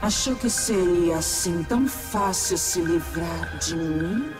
Achou que seria assim tão fácil se livrar de mim?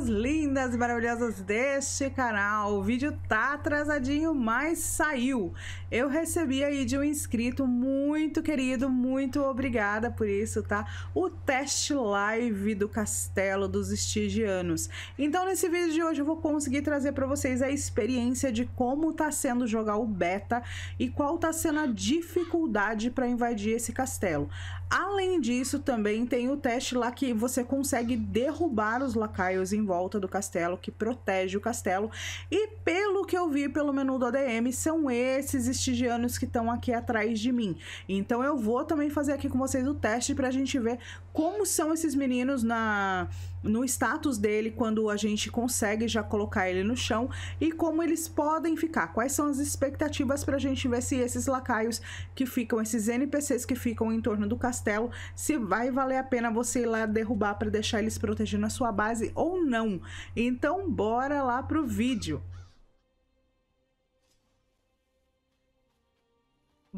pessoas lindas e maravilhosas deste canal. O vídeo tá atrasadinho, mas saiu. Eu recebi aí de um inscrito muito querido, muito obrigada por isso, tá? O teste live do Castelo dos Estigianos. Então, nesse vídeo de hoje eu vou conseguir trazer para vocês a experiência de como tá sendo jogar o beta e qual tá sendo a dificuldade para invadir esse castelo. Além disso, também tem o teste lá que você consegue derrubar os lacaios em volta do castelo, que protege o castelo. E pelo que eu vi pelo menu do ADM, são esses estigianos que estão aqui atrás de mim. Então eu vou também fazer aqui com vocês o teste para a gente ver como são esses meninos na no status dele quando a gente consegue já colocar ele no chão e como eles podem ficar, quais são as expectativas para a gente ver se esses lacaios que ficam, esses NPCs que ficam em torno do castelo, se vai valer a pena você ir lá derrubar para deixar eles protegendo a sua base ou não. Então, bora lá pro vídeo.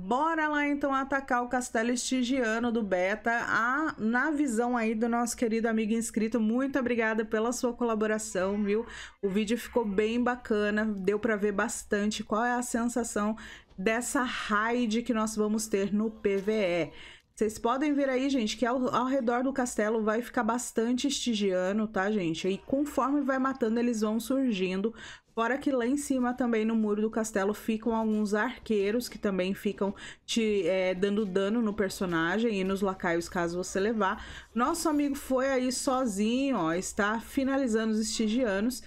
Bora lá então atacar o castelo estigiano do Beta, a, na visão aí do nosso querido amigo inscrito. Muito obrigada pela sua colaboração, viu? O vídeo ficou bem bacana, deu para ver bastante qual é a sensação dessa raid que nós vamos ter no PVE. Vocês podem ver aí, gente, que ao, ao, redor do castelo vai ficar bastante estigiano, tá, gente? E conforme vai matando, eles vão surgindo Fora que lá em cima também no muro do castelo ficam alguns arqueiros que também ficam te é, dando dano no personagem e nos lacaios caso você levar. Nosso amigo foi aí sozinho, ó, está finalizando os estigianos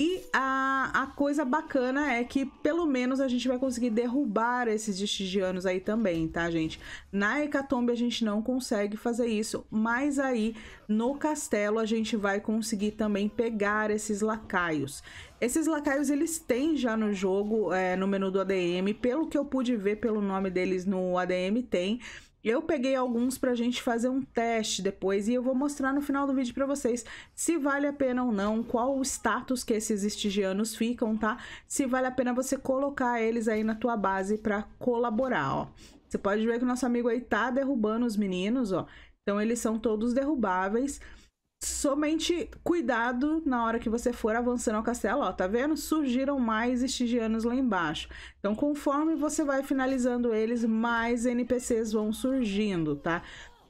e a, a coisa bacana é que pelo menos a gente vai conseguir derrubar esses estigianos aí também, tá, gente? Na Hecatombe a gente não consegue fazer isso, mas aí no castelo a gente vai conseguir também pegar esses lacaios. Esses lacaios eles têm já no jogo, é, no menu do ADM, pelo que eu pude ver pelo nome deles no ADM, tem. Eu peguei alguns pra gente fazer um teste depois e eu vou mostrar no final do vídeo pra vocês se vale a pena ou não, qual o status que esses estigianos ficam, tá? Se vale a pena você colocar eles aí na tua base pra colaborar, ó. Você pode ver que o nosso amigo aí tá derrubando os meninos, ó. Então eles são todos derrubáveis somente cuidado na hora que você for avançando ao castelo, ó, tá vendo? Surgiram mais estigianos lá embaixo. Então, conforme você vai finalizando eles, mais NPCs vão surgindo, tá?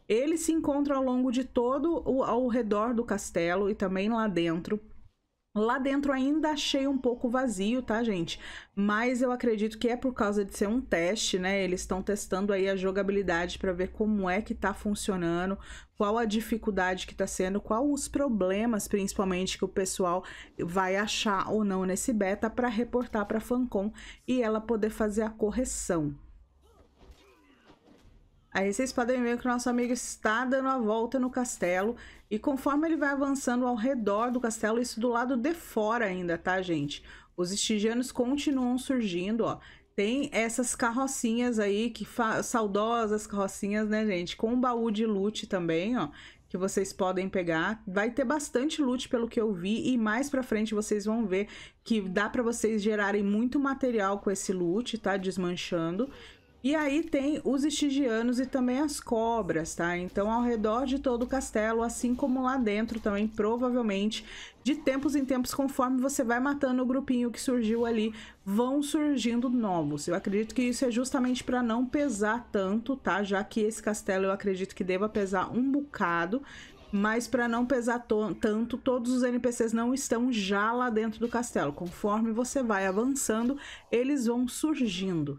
Eles se encontram ao longo de todo o ao redor do castelo e também lá dentro. Lá dentro ainda achei um pouco vazio, tá, gente? Mas eu acredito que é por causa de ser um teste, né? Eles estão testando aí a jogabilidade para ver como é que tá funcionando, qual a dificuldade que tá sendo, qual os problemas principalmente que o pessoal vai achar ou não nesse beta para reportar para a Fancom e ela poder fazer a correção, Aí vocês podem ver que o nosso amigo está dando a volta no castelo e conforme ele vai avançando ao redor do castelo, isso do lado de fora ainda, tá, gente? Os estigianos continuam surgindo, ó. Tem essas carrocinhas aí, que saudosas carrocinhas, né, gente? Com um baú de loot também, ó que vocês podem pegar. Vai ter bastante loot pelo que eu vi e mais para frente vocês vão ver que dá para vocês gerarem muito material com esse loot, tá? Desmanchando. E aí tem os estigianos e também as cobras, tá? Então, ao redor de todo o castelo, assim como lá dentro também, provavelmente, de tempos em tempos, conforme você vai matando o grupinho que surgiu ali, vão surgindo novos. Eu acredito que isso é justamente para não pesar tanto, tá? Já que esse castelo eu acredito que deva pesar um bocado, mas para não pesar tanto, todos os NPCs não estão já lá dentro do castelo. Conforme você vai avançando, eles vão surgindo,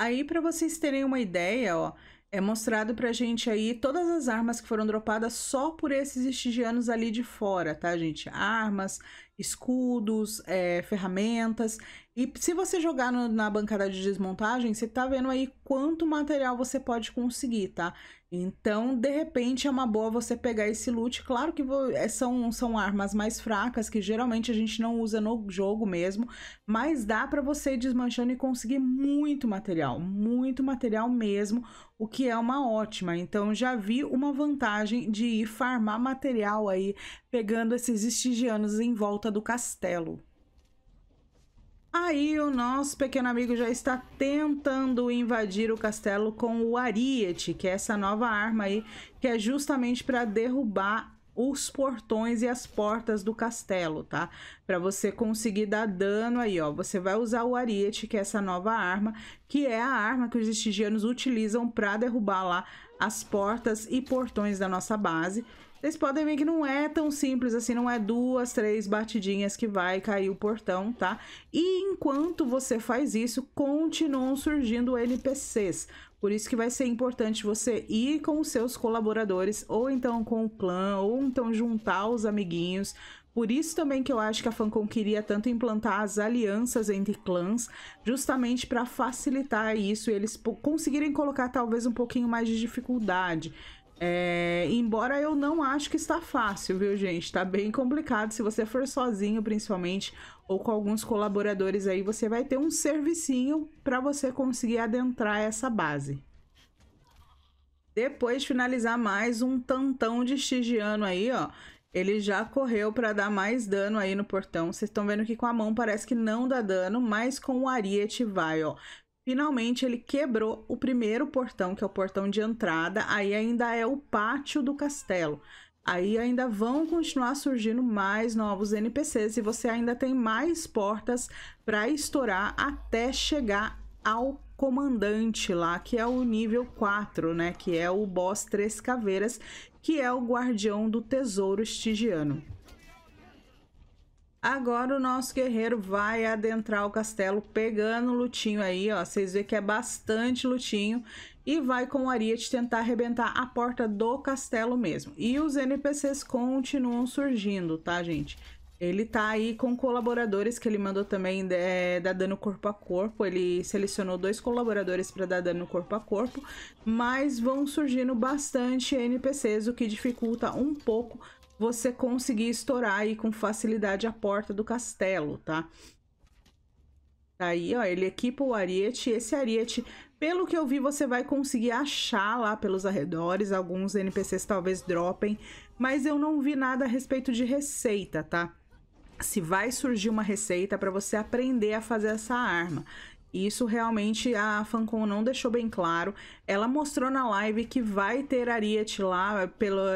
Aí, para vocês terem uma ideia, ó, é mostrado pra gente aí todas as armas que foram dropadas só por esses estigianos ali de fora, tá, gente? Armas, escudos, é, ferramentas. E se você jogar no, na bancada de desmontagem, você tá vendo aí quanto material você pode conseguir, tá? Então, de repente, é uma boa você pegar esse loot. Claro que é, são, são armas mais fracas, que geralmente a gente não usa no jogo mesmo, mas dá para você ir desmanchando e conseguir muito material, muito material mesmo, o que é uma ótima. Então, já vi uma vantagem de ir farmar material aí pegando esses estigianos em volta do castelo. Aí o nosso pequeno amigo já está tentando invadir o castelo com o ariete, que é essa nova arma aí, que é justamente para derrubar os portões e as portas do castelo, tá? Para você conseguir dar dano aí, ó. Você vai usar o ariete, que é essa nova arma, que é a arma que os estigianos utilizam para derrubar lá as portas e portões da nossa base. Vocês podem ver que não é tão simples assim, não é duas, três batidinhas que vai cair o portão, tá? E enquanto você faz isso, continuam surgindo NPCs. Por isso que vai ser importante você ir com os seus colaboradores, ou então com o clã, ou então juntar os amiguinhos, por isso também que eu acho que a Fancon queria tanto implantar as alianças entre clãs, justamente para facilitar isso e eles conseguirem colocar talvez um pouquinho mais de dificuldade. É, embora eu não acho que está fácil, viu, gente? Tá bem complicado. Se você for sozinho, principalmente, ou com alguns colaboradores aí, você vai ter um servicinho para você conseguir adentrar essa base. Depois finalizar mais um tantão de Stigiano aí, ó. Ele já correu para dar mais dano aí no portão. Vocês estão vendo que com a mão parece que não dá dano, mas com o ariete vai, ó. Finalmente ele quebrou o primeiro portão, que é o portão de entrada, aí ainda é o pátio do castelo. Aí ainda vão continuar surgindo mais novos NPCs e você ainda tem mais portas para estourar até chegar ao comandante lá, que é o nível 4, né, que é o boss Três Caveiras, que é o guardião do tesouro estigiano. Agora o nosso guerreiro vai adentrar o castelo pegando o lutinho aí, ó. Vocês vêem que é bastante lutinho. E vai com o ariete tentar arrebentar a porta do castelo mesmo. E os NPCs continuam surgindo, tá, gente? Ele tá aí com colaboradores que ele mandou também é, dar dano corpo a corpo. Ele selecionou dois colaboradores para dar dano corpo a corpo, mas vão surgindo bastante NPCs, o que dificulta um pouco você conseguir estourar aí com facilidade a porta do castelo, tá? Aí, ó, ele equipa o ariete. Esse ariete, pelo que eu vi, você vai conseguir achar lá pelos arredores. Alguns NPCs talvez dropem, mas eu não vi nada a respeito de receita, tá? Se vai surgir uma receita para você aprender a fazer essa arma. Isso realmente a Fancon não deixou bem claro. Ela mostrou na live que vai ter Ariete lá pelas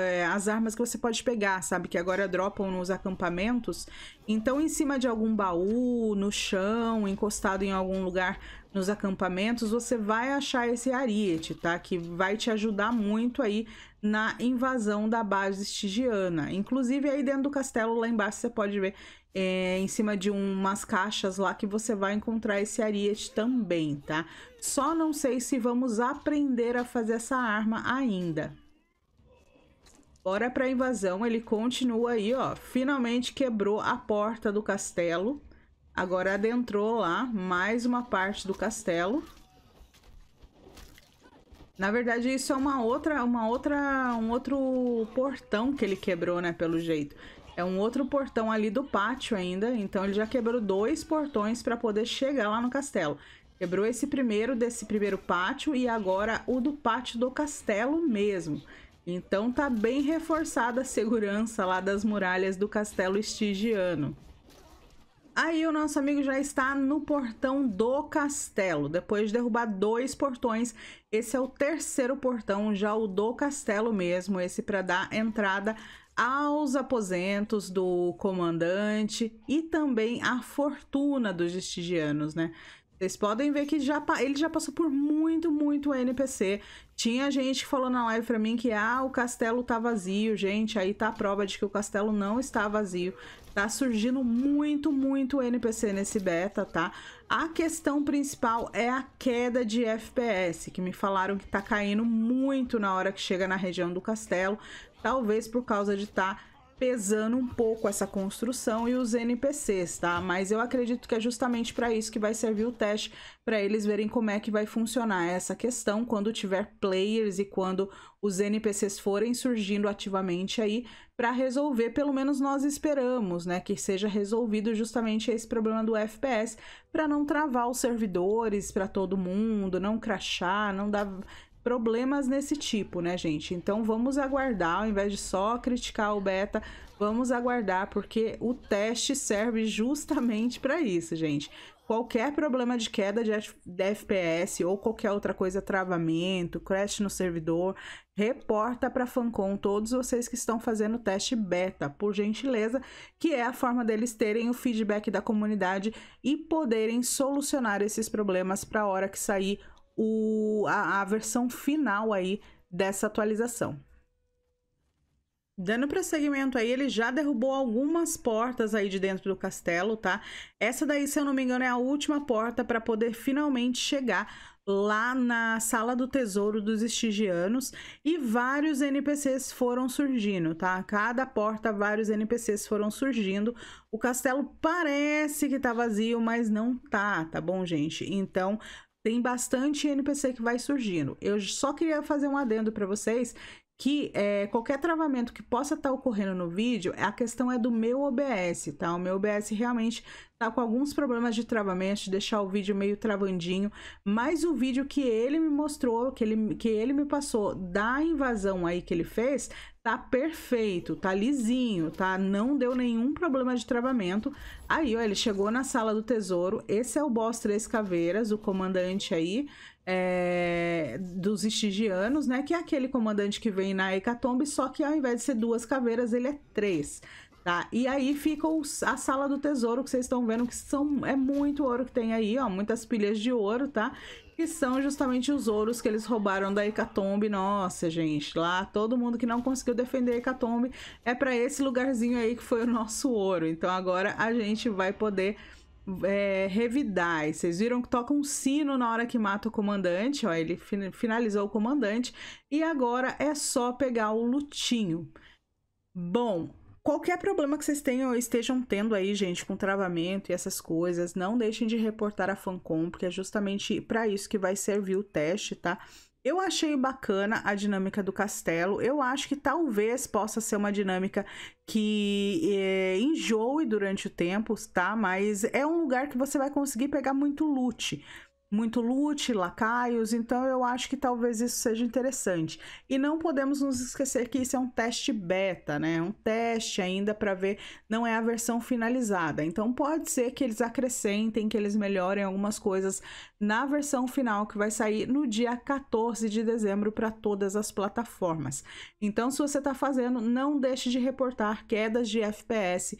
eh, armas que você pode pegar, sabe? Que agora dropam nos acampamentos. Então, em cima de algum baú, no chão, encostado em algum lugar nos acampamentos, você vai achar esse Ariete, tá? Que vai te ajudar muito aí na invasão da base estigiana. Inclusive, aí dentro do castelo, lá embaixo, você pode ver é, em cima de umas caixas lá que você vai encontrar esse ariete também, tá? Só não sei se vamos aprender a fazer essa arma ainda. Bora pra invasão, ele continua aí, ó. Finalmente quebrou a porta do castelo. Agora adentrou lá mais uma parte do castelo. Na verdade, isso é uma outra, uma outra, um outro portão que ele quebrou, né, pelo jeito é um outro portão ali do pátio ainda, então ele já quebrou dois portões para poder chegar lá no castelo. Quebrou esse primeiro desse primeiro pátio e agora o do pátio do castelo mesmo. Então tá bem reforçada a segurança lá das muralhas do castelo estigiano. Aí o nosso amigo já está no portão do castelo. Depois de derrubar dois portões, esse é o terceiro portão, já o do castelo mesmo, esse para dar entrada aos aposentos do comandante e também à fortuna dos estigianos, né? Vocês podem ver que já, ele já passou por muito, muito NPC. Tinha gente que falou na live pra mim que ah, o castelo tá vazio, gente. Aí tá a prova de que o castelo não está vazio. Tá surgindo muito, muito NPC nesse beta, tá? A questão principal é a queda de FPS, que me falaram que tá caindo muito na hora que chega na região do castelo. Talvez por causa de estar. Tá pesando um pouco essa construção e os NPCs, tá? Mas eu acredito que é justamente para isso que vai servir o teste, para eles verem como é que vai funcionar essa questão quando tiver players e quando os NPCs forem surgindo ativamente aí para resolver, pelo menos nós esperamos, né, que seja resolvido justamente esse problema do FPS, para não travar os servidores para todo mundo, não crachar, não dar problemas nesse tipo, né, gente? Então vamos aguardar, ao invés de só criticar o beta, vamos aguardar, porque o teste serve justamente para isso, gente. Qualquer problema de queda de, de FPS ou qualquer outra coisa, travamento, crash no servidor, reporta para a Fancom todos vocês que estão fazendo o teste beta, por gentileza, que é a forma deles terem o feedback da comunidade e poderem solucionar esses problemas para a hora que sair o, a, a versão final aí dessa atualização. Dando prosseguimento aí, ele já derrubou algumas portas aí de dentro do castelo, tá? Essa daí, se eu não me engano, é a última porta para poder finalmente chegar lá na sala do tesouro dos estigianos e vários NPCs foram surgindo, tá? Cada porta vários NPCs foram surgindo. O castelo parece que tá vazio, mas não tá, tá bom, gente? Então, tem bastante NPC que vai surgindo. Eu só queria fazer um adendo para vocês que é, qualquer travamento que possa estar tá ocorrendo no vídeo, a questão é do meu OBS, tá? O meu OBS realmente tá com alguns problemas de travamento, de deixar o vídeo meio travandinho, mas o vídeo que ele me mostrou, que ele, que ele me passou da invasão aí que ele fez, tá perfeito, tá lisinho, tá? Não deu nenhum problema de travamento. Aí, ó, ele chegou na sala do tesouro. Esse é o boss Três Caveiras, o comandante aí é, dos estigianos, né? Que é aquele comandante que vem na hecatombe, só que ao invés de ser duas caveiras, ele é três. Tá? E aí fica a sala do tesouro que vocês estão vendo, que são, é muito ouro que tem aí, ó, muitas pilhas de ouro, tá? Que são justamente os ouros que eles roubaram da Hecatombe. Nossa, gente, lá todo mundo que não conseguiu defender a Hecatombe é para esse lugarzinho aí que foi o nosso ouro. Então agora a gente vai poder é, revidar. E vocês viram que toca um sino na hora que mata o comandante, ó, ele finalizou o comandante. E agora é só pegar o lutinho. Bom, Qualquer problema que vocês tenham, ou estejam tendo aí, gente, com travamento e essas coisas, não deixem de reportar a Fancom, porque é justamente para isso que vai servir o teste, tá? Eu achei bacana a dinâmica do castelo. Eu acho que talvez possa ser uma dinâmica que é, enjoe durante o tempo, tá? Mas é um lugar que você vai conseguir pegar muito loot muito lute, lacaios, então eu acho que talvez isso seja interessante. E não podemos nos esquecer que isso é um teste beta, né? Um teste ainda para ver, não é a versão finalizada. Então pode ser que eles acrescentem, que eles melhorem algumas coisas na versão final que vai sair no dia 14 de dezembro para todas as plataformas. Então se você está fazendo, não deixe de reportar quedas de FPS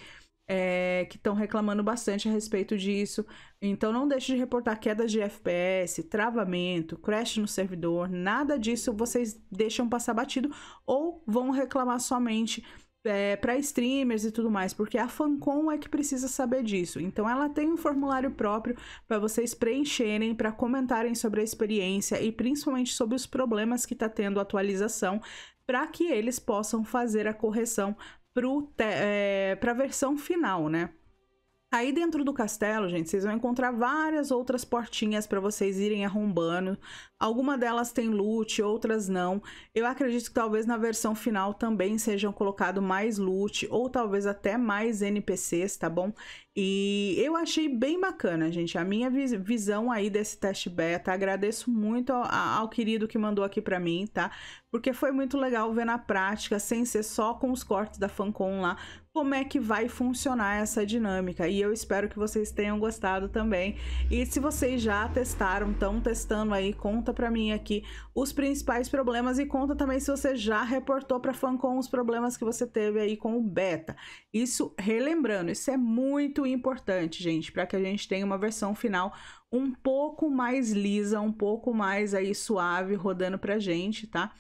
é, eh, que estão reclamando bastante a respeito disso. Então não deixe de reportar quedas de FPS, travamento, crash no servidor, nada disso vocês deixam passar batido ou vão reclamar somente é, para streamers e tudo mais, porque a Fancom é que precisa saber disso. Então ela tem um formulário próprio para vocês preencherem, para comentarem sobre a experiência e principalmente sobre os problemas que está tendo a atualização, para que eles possam fazer a correção para é, a versão final, né? Aí dentro do castelo, gente, vocês vão encontrar várias outras portinhas para vocês irem arrombando. Alguma delas tem loot, outras não. Eu acredito que talvez na versão final também sejam colocado mais loot ou talvez até mais NPCs, tá bom? E eu achei bem bacana, gente, a minha visão aí desse teste beta. Agradeço muito ao, ao querido que mandou aqui para mim, tá? Porque foi muito legal ver na prática, sem ser só com os cortes da Fancon lá, como é que vai funcionar essa dinâmica. E eu espero que vocês tenham gostado também. E se vocês já testaram, estão testando aí, conta para mim aqui os principais problemas e conta também se você já reportou para Fancon os problemas que você teve aí com o beta. Isso relembrando, isso é muito muito importante, gente, para que a gente tenha uma versão final um pouco mais lisa, um pouco mais aí suave rodando pra gente, tá?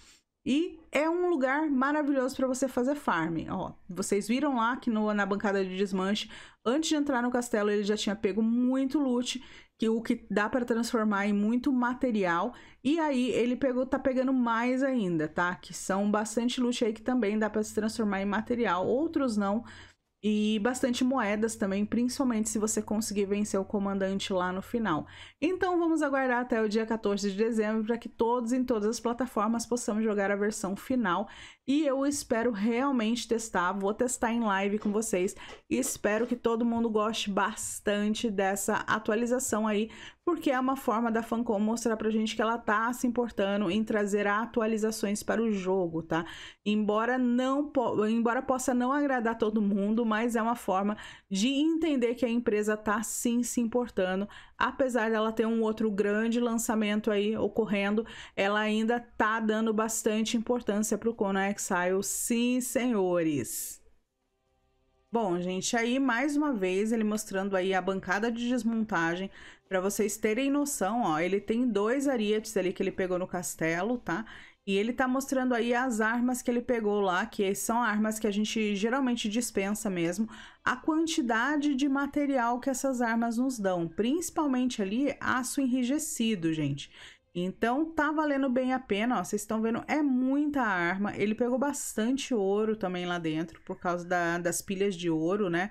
E é um lugar maravilhoso para você fazer farm. Ó, vocês viram lá que no, na bancada de desmanche, antes de entrar no castelo, ele já tinha pego muito loot, que o que dá para transformar em muito material. E aí ele pegou, tá pegando mais ainda, tá? Que são bastante loot aí que também dá para se transformar em material, outros não e bastante moedas também, principalmente se você conseguir vencer o comandante lá no final. Então vamos aguardar até o dia 14 de dezembro para que todos em todas as plataformas possamos jogar a versão final e eu espero realmente testar, vou testar em live com vocês. E espero que todo mundo goste bastante dessa atualização aí, porque é uma forma da Fancom mostrar pra gente que ela tá se importando em trazer atualizações para o jogo, tá? Embora não po embora possa não agradar todo mundo, mas é uma forma de entender que a empresa tá sim se importando, apesar dela ter um outro grande lançamento aí ocorrendo, ela ainda tá dando bastante importância pro Conan Exile, sim, senhores. Bom, gente, aí mais uma vez ele mostrando aí a bancada de desmontagem para vocês terem noção, ó, ele tem dois arietes ali que ele pegou no castelo, tá? E ele tá mostrando aí as armas que ele pegou lá, que são armas que a gente geralmente dispensa mesmo, a quantidade de material que essas armas nos dão, principalmente ali aço enrijecido, gente. Então tá valendo bem a pena, ó, vocês estão vendo, é muita arma. Ele pegou bastante ouro também lá dentro, por causa da, das pilhas de ouro, né?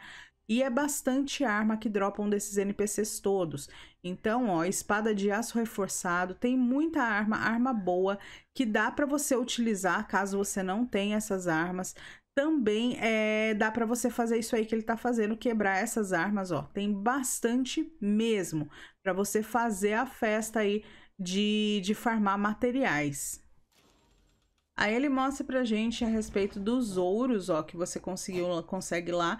E é bastante arma que dropam desses NPCs todos. Então, ó, espada de aço reforçado, tem muita arma, arma boa, que dá para você utilizar caso você não tenha essas armas. Também é, dá para você fazer isso aí que ele tá fazendo, quebrar essas armas, ó. Tem bastante mesmo para você fazer a festa aí de, de farmar materiais. Aí ele mostra pra gente a respeito dos ouros, ó, que você conseguiu, consegue lá,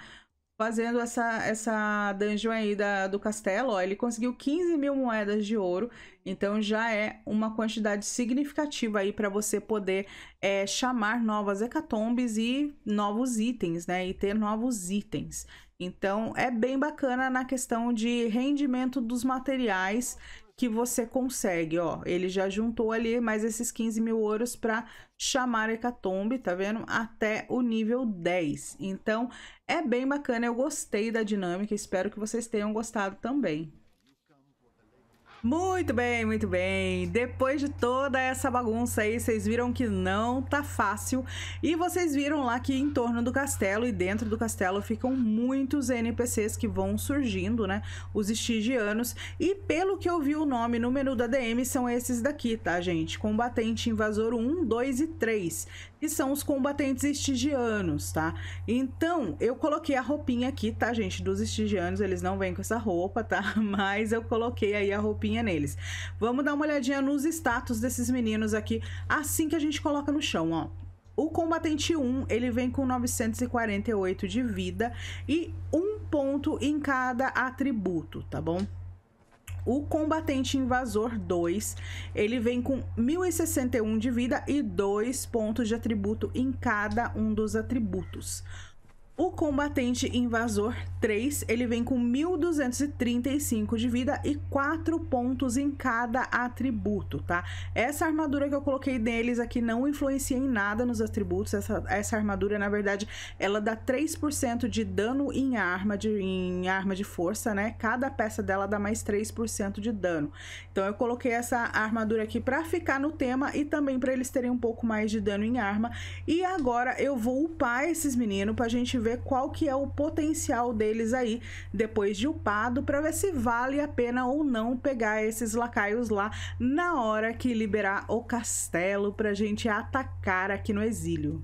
fazendo essa, essa dungeon aí da, do castelo, ó, ele conseguiu 15 mil moedas de ouro, então já é uma quantidade significativa aí para você poder é, chamar novas hecatombes e novos itens, né, e ter novos itens. Então é bem bacana na questão de rendimento dos materiais que você consegue, ó. Ele já juntou ali mais esses 15 mil ouros para chamar a hecatombe, tá vendo? Até o nível 10. Então, é bem bacana, eu gostei da dinâmica, espero que vocês tenham gostado também. Muito bem, muito bem. Depois de toda essa bagunça aí, vocês viram que não tá fácil. E vocês viram lá que em torno do castelo e dentro do castelo ficam muitos NPCs que vão surgindo, né? Os estigianos. E pelo que eu vi o nome no menu da DM, são esses daqui, tá, gente? Combatente Invasor 1, 2 e 3. Que são os combatentes estigianos, tá? Então, eu coloquei a roupinha aqui, tá, gente? Dos estigianos, eles não vêm com essa roupa, tá? Mas eu coloquei aí a roupinha neles. Vamos dar uma olhadinha nos status desses meninos aqui assim que a gente coloca no chão, ó. O combatente 1, ele vem com 948 de vida e um ponto em cada atributo, tá bom? O combatente invasor 2, ele vem com 1061 de vida e dois pontos de atributo em cada um dos atributos. O combatente invasor 3, ele vem com 1235 de vida e 4 pontos em cada atributo, tá? Essa armadura que eu coloquei neles aqui não influencia em nada nos atributos. Essa, essa armadura, na verdade, ela dá 3% de dano em arma de, em arma de força, né? Cada peça dela dá mais 3% de dano. Então eu coloquei essa armadura aqui pra ficar no tema e também pra eles terem um pouco mais de dano em arma. E agora eu vou upar esses meninos pra gente ver ver qual que é o potencial deles aí depois de upado, para ver se vale a pena ou não pegar esses lacaios lá na hora que liberar o castelo para a gente atacar aqui no exílio.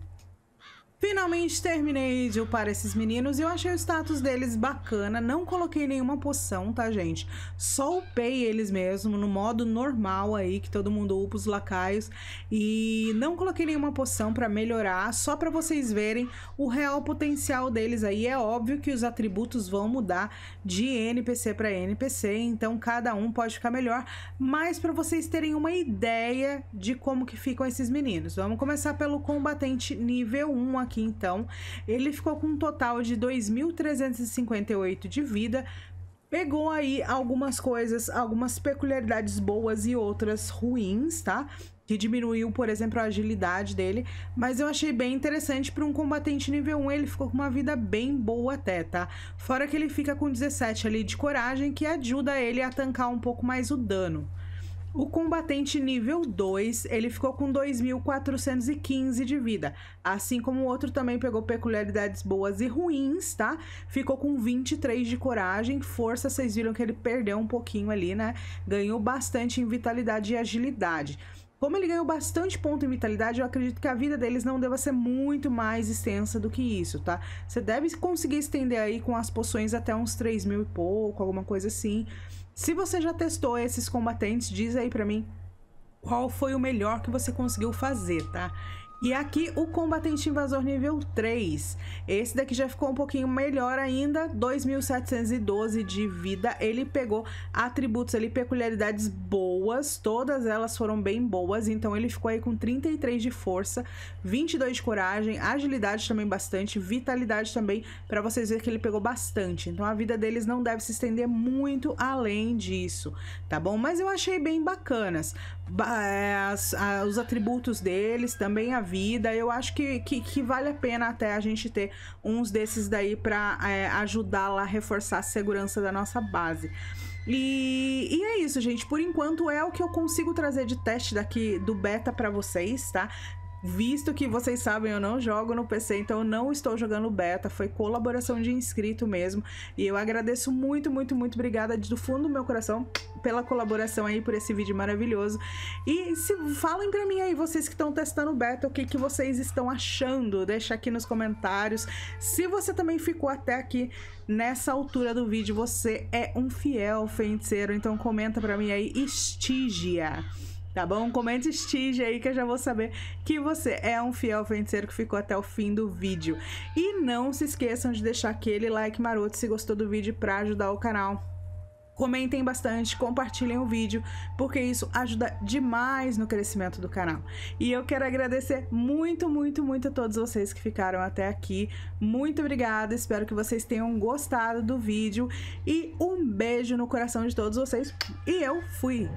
Finalmente terminei de upar esses meninos e eu achei o status deles bacana. Não coloquei nenhuma poção, tá, gente? Só upei eles mesmo no modo normal aí, que todo mundo upa os lacaios. E não coloquei nenhuma poção pra melhorar, só pra vocês verem o real potencial deles aí. É óbvio que os atributos vão mudar de NPC pra NPC, então cada um pode ficar melhor. Mas pra vocês terem uma ideia de como que ficam esses meninos. Vamos começar pelo combatente nível 1 aqui então, ele ficou com um total de 2.358 de vida, pegou aí algumas coisas, algumas peculiaridades boas e outras ruins, tá? Que diminuiu, por exemplo, a agilidade dele. Mas eu achei bem interessante para um combatente nível 1. Ele ficou com uma vida bem boa até, tá? Fora que ele fica com 17 ali de coragem, que ajuda ele a tancar um pouco mais o dano. O combatente nível 2, ele ficou com 2.415 de vida, assim como o outro também pegou peculiaridades boas e ruins, tá? Ficou com 23 de coragem, força, vocês viram que ele perdeu um pouquinho ali, né? Ganhou bastante em vitalidade e agilidade. Como ele ganhou bastante ponto em vitalidade, eu acredito que a vida deles não deva ser muito mais extensa do que isso, tá? Você deve conseguir estender aí com as poções até uns 3 mil e pouco, alguma coisa assim. Se você já testou esses combatentes, diz aí para mim qual foi o melhor que você conseguiu fazer, tá? E aqui o combatente invasor nível 3. Esse daqui já ficou um pouquinho melhor ainda, 2712 de vida. Ele pegou atributos ali, peculiaridades boas, todas elas foram bem boas, então ele ficou aí com 33 de força, 22 de coragem, agilidade também bastante, vitalidade também, para vocês verem que ele pegou bastante. Então a vida deles não deve se estender muito além disso, tá bom? Mas eu achei bem bacanas. É, as, a, os atributos deles, também a vida. Eu acho que, que, que, vale a pena até a gente ter uns desses daí para é, ajudá-la a reforçar a segurança da nossa base. E, e, é isso, gente. Por enquanto é o que eu consigo trazer de teste daqui do beta para vocês, tá? Visto que vocês sabem, eu não jogo no PC, então eu não estou jogando beta, foi colaboração de inscrito mesmo. E eu agradeço muito, muito, muito obrigada do fundo do meu coração pela colaboração aí por esse vídeo maravilhoso. E se falem para mim aí vocês que estão testando beta, o que que vocês estão achando? Deixa aqui nos comentários. Se você também ficou até aqui nessa altura do vídeo, você é um fiel feiticeiro, então comenta para mim aí Estígia tá bom? Comente Stige aí que eu já vou saber que você é um fiel feiticeiro que ficou até o fim do vídeo. E não se esqueçam de deixar aquele like maroto se gostou do vídeo para ajudar o canal comentem bastante, compartilhem o vídeo, porque isso ajuda demais no crescimento do canal. E eu quero agradecer muito, muito, muito a todos vocês que ficaram até aqui. Muito obrigada, espero que vocês tenham gostado do vídeo e um beijo no coração de todos vocês. E eu fui!